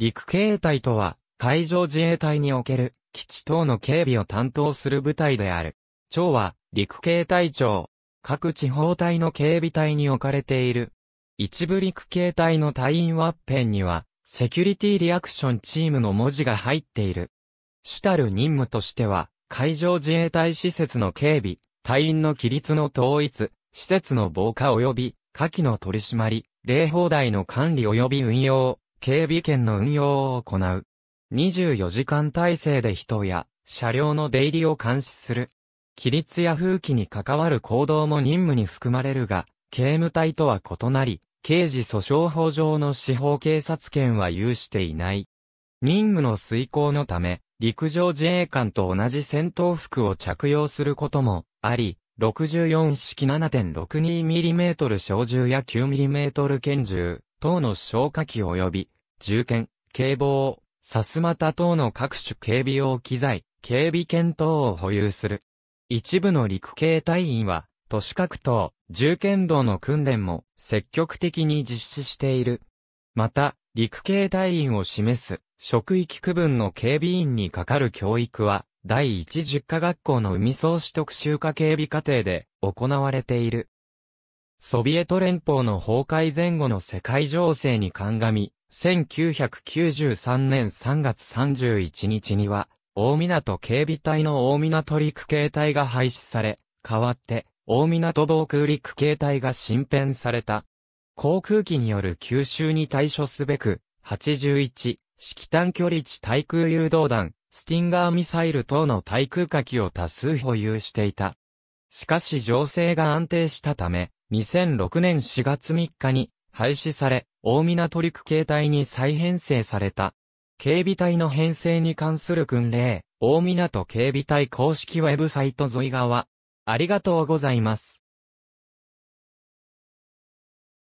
陸警隊とは、海上自衛隊における、基地等の警備を担当する部隊である。長は、陸警隊長。各地方隊の警備隊に置かれている。一部陸警隊の隊員ワッペンには、セキュリティリアクションチームの文字が入っている。主たる任務としては、海上自衛隊施設の警備、隊員の規律の統一、施設の防火及び、下記の取り締まり、霊放題の管理及び運用、警備権の運用を行う。24時間体制で人や車両の出入りを監視する。規律や風紀に関わる行動も任務に含まれるが、警務隊とは異なり、刑事訴訟法上の司法警察権は有していない。任務の遂行のため、陸上自衛官と同じ戦闘服を着用することもあり、64式 7.62mm 小銃や 9mm 拳銃、等の消火器及び、銃剣、警棒、さすまた等の各種警備用機材、警備犬等を保有する。一部の陸警隊員は、都市格等、銃剣道の訓練も積極的に実施している。また、陸警隊員を示す職域区分の警備員にかかる教育は、第一十科学校の海総取得集荷警備課程で行われている。ソビエト連邦の崩壊前後の世界情勢に鑑み、1993年3月31日には、大港警備隊の大港陸警隊が廃止され、代わって、大港防空陸警隊が新編された。航空機による吸収に対処すべく、81、式短距離地対空誘導弾、スティンガーミサイル等の対空火器を多数保有していた。しかし情勢が安定したため、2006年4月3日に廃止され、大港陸形態に再編成された。警備隊の編成に関する訓令、大港警備隊公式ウェブサイト沿い側。ありがとうございます。